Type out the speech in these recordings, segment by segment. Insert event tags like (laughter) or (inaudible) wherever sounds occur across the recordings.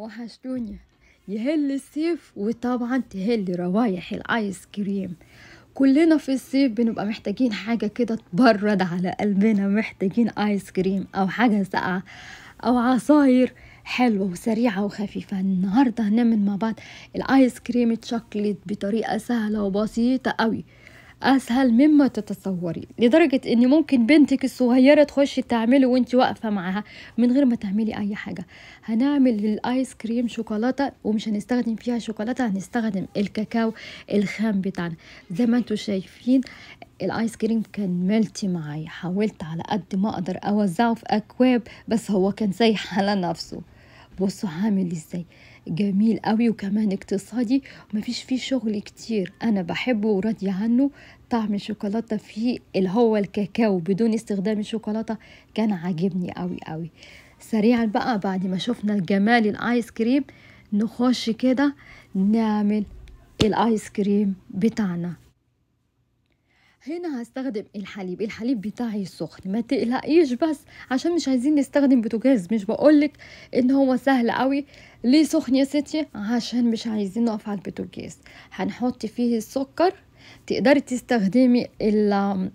وحشتوني يهل الصيف وطبعا تهل روايح الايس كريم كلنا في الصيف بنبقى محتاجين حاجة كده تبرد على قلبنا محتاجين آيس كريم أو حاجة ساقعة أو عصاير حلوة وسريعة وخفيفة النهاردة هنعمل مع بعض الآيس كريم تشوكليت بطريقة سهلة وبسيطة قوي أسهل مما تتصوري لدرجة إن ممكن بنتك الصغيرة تخش تعمله وأنت واقفة معاها من غير ما تعملي أي حاجة هنعمل الآيس كريم شوكولاتة ومش هنستخدم فيها شوكولاتة هنستخدم الكاكاو الخام بتاعنا زي ما انتوا شايفين الايس كريم كان ملتي معايا حاولت على قد ما اقدر اوزعه في اكواب بس هو كان سايح على نفسه بصوا هعمل ازاي جميل قوي وكمان اقتصادي فيش فيه شغل كتير انا بحبه وراضي عنه طعم الشوكولاتة فيه اللي هو الكاكاو بدون استخدام الشوكولاتة كان عاجبني قوي قوي سريعا بقى بعد ما شفنا جمال الايس كريم نخش كده نعمل الايس كريم بتاعنا هنا هستخدم الحليب الحليب بتاعي سخن ما تقلقيش بس عشان مش عايزين نستخدم بوتاجاز مش بقولك ان هو سهل قوي ليه سخن يا ستي عشان مش عايزين نقف على البوتاجاز هنحط فيه السكر تقدري تستخدمي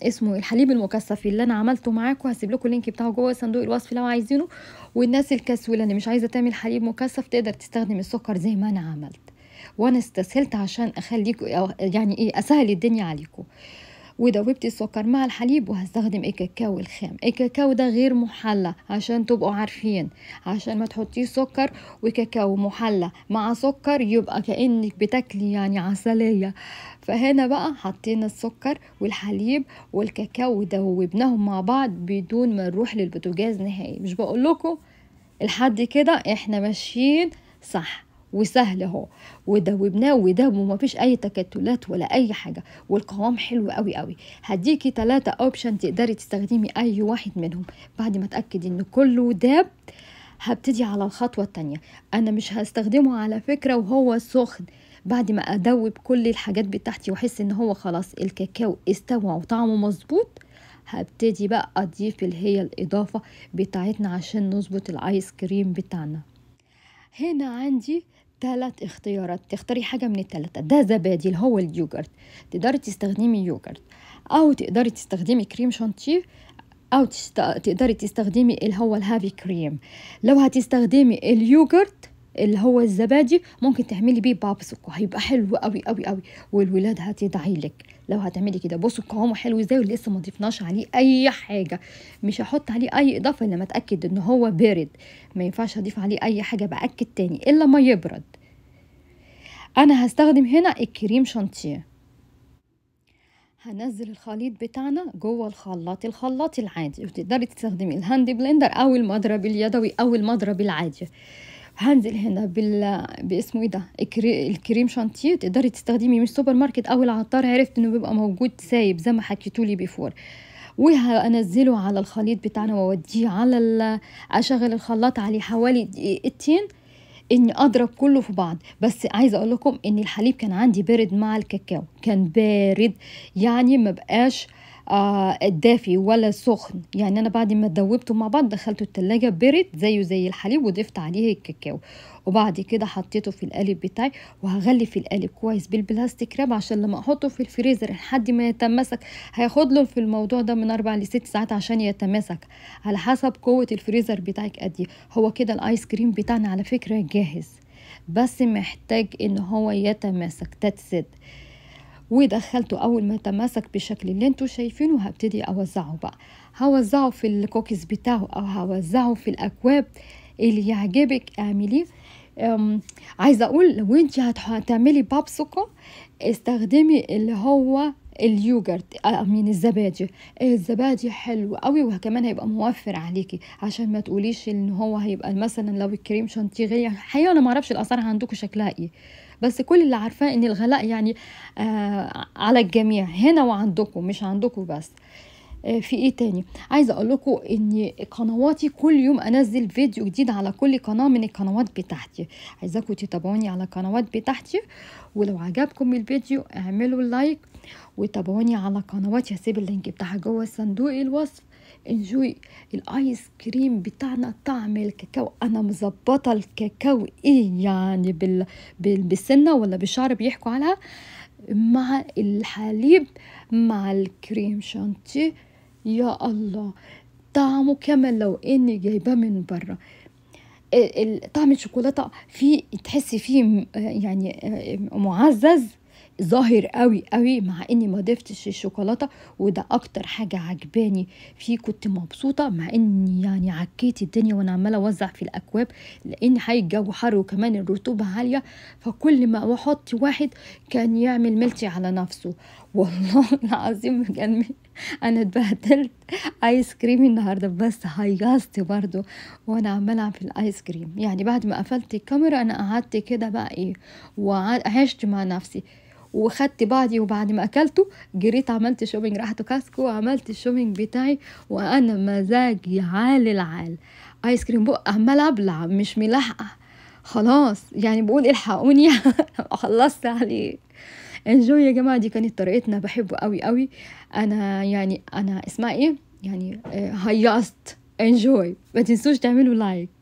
اسمه الحليب المكثف اللي انا عملته معاكم هسيب لكم اللينك بتاعه جوه صندوق الوصف لو عايزينه والناس الكسوله اللي مش عايزه تعمل حليب مكثف تقدر تستخدم السكر زي ما انا عملت وانا استسهلت عشان اخليكم يعني ايه اسهل الدنيا عليكم وذوبتي السكر مع الحليب وهستخدم الكاكاو الخام الكاكاو ده غير محلى عشان تبقوا عارفين عشان ما تحطيش سكر وكاكاو محلى مع سكر يبقى كأنك بتاكلي يعني عسلية فهنا بقى حطينا السكر والحليب والكاكاو ودوبناهم مع بعض بدون ما نروح للبوتاجاز نهائي مش بقول لكم لحد كده احنا ماشيين صح وسهل اهو ودوبناه وداب وما فيش اي تكتلات ولا اي حاجه والقوام حلو قوي قوي هديكي ثلاثة اوبشن تقدري تستخدمي اي واحد منهم بعد ما اتاكد ان كله داب هبتدي على الخطوه الثانيه انا مش هستخدمه على فكره وهو سخن بعد ما ادوب كل الحاجات بتاعتي واحس ان هو خلاص الكاكاو استوى وطعمه مظبوط هبتدي بقى اضيف اللي هي الاضافه بتاعتنا عشان نظبط الايس كريم بتاعنا هنا عندي ثلاث اختيارات تختاري حاجة من التلاتة ده زبادي اللي هو اليوجرت تقدري تستخدمي يوجرت أو تقدري تستخدمي كريم شانتيه أو تقدري تستخدمي اللي هو الهافي كريم لو هتستخدمي اليوجرت اللي هو الزبادي ممكن تعملي بيه بابسكو هيبقى حلو قوي قوي قوي والولاد هتدعي لك لو هتعملي كده بصوا قوامه حلو ازاي ولسه ما ضفناش عليه اي حاجه مش هحط عليه اي اضافه الا ما اتاكد ان هو بارد ما ينفعش اضيف عليه اي حاجه باكد تاني الا ما يبرد انا هستخدم هنا الكريم شانتيه هنزل الخليط بتاعنا جوه الخلاط الخلاط العادي وتقدري تستخدمي الهاند بلندر او المضرب اليدوي او المضرب العادي هنزل هنا بال باسمه ايه ده الكريم شانتيه تقدري تستخدمي من السوبر ماركت او العطار عرفت انه بيبقى موجود سايب زي ما حكيتولي بيفور وهنزله على الخليط بتاعنا واوديه على اشغل الخلاط عليه حوالي دقيقتين اني اضرب كله في بعض بس عايزه اقول لكم ان الحليب كان عندي بارد مع الكاكاو كان بارد يعني ما بقاش آه آه، الدافي ولا السخن يعني انا بعد ما دوبته مع بعض دخلته التلاجة برد زيه زي الحليب وضفت عليه الكاكاو وبعد كده حطيته في القالب بتاعي وهغلي في القالب كويس بالبلاستيك راب عشان لما احطه في الفريزر لحد ما يتماسك هياخد له في الموضوع ده من اربع لست ساعات عشان يتماسك على حسب قوه الفريزر بتاعك قد ايه هو كده الايس كريم بتاعنا على فكره جاهز بس محتاج ان هو يتماسك تتسد ودخلته أول ما تماسك بالشكل اللي انتوا شايفينه هبتدي أوزعه بقى هوزعه في الكوكيز بتاعه أو هوزعه في الأكواب اللي يعجبك اعمليه عايزة أقول لو انت هتعملي بابسكو استخدمي اللي هو اليوجرت امين آه، الزبادي إيه، الزبادي حلو قوي وكمان هيبقى موفر عليكي عشان ما تقوليش ان هو هيبقى مثلا لو الكريم شانتيه غير يعني حقيقه انا ما اعرفش الاسعار عندكم شكلها ايه بس كل اللي عارفاه ان الغلاء يعني آه على الجميع هنا وعندكم مش عندكم بس آه، في ايه تاني عايزه اقول لكم ان قنواتي كل يوم انزل فيديو جديد على كل قناه من القنوات بتاعتي عايزاكم تتابعوني على القنوات بتاعتي ولو عجبكم الفيديو اعملوا لايك وتابعوني على قنواتي هسيب اللينك بتاعها جوه صندوق الوصف انجوي الايس كريم بتاعنا طعم الكاكاو انا مظبطه الكاكاو ايه يعني بال... بال... بالسنه ولا بالشعر بيحكوا عليها مع الحليب مع الكريم شانتيه يا الله طعمه كمان لو اني جايباه من بره طعم الشوكولاته فيه تحسي فيه يعني آه، معزز ظاهر قوي قوي مع اني ما ضفتش الشوكولاته وده اكتر حاجه عجباني فيه كنت مبسوطه مع اني يعني عكيت الدنيا وانا عماله اوزع في الاكواب لان حي الجو حر وكمان الرطوبه عاليه فكل ما احط واحد كان يعمل ملتي على نفسه (laughs) والله العظيم كان (laughs) انا اتبهدلت ايس كريم النهارده بس هيصت برضو وانا عماله في الايس كريم يعني بعد ما قفلت الكاميرا انا قعدت كده بقى ايه وعشت مع نفسي وخدت بعضي وبعد ما اكلته جريت عملت شوبينج رحت كاسكو وعملت الشوبينج بتاعي وانا مزاجي عال العال ايس كريم بق عمال ابلع مش ملاحقه خلاص يعني بقول الحقوني (laughs) خلصت عليه انجوي يا جماعة دي كانت طريقتنا بحبه قوي قوي أنا يعني أنا اسمها إيه يعني آه، هيصت انجوي ما تنسوش تعملوا لايك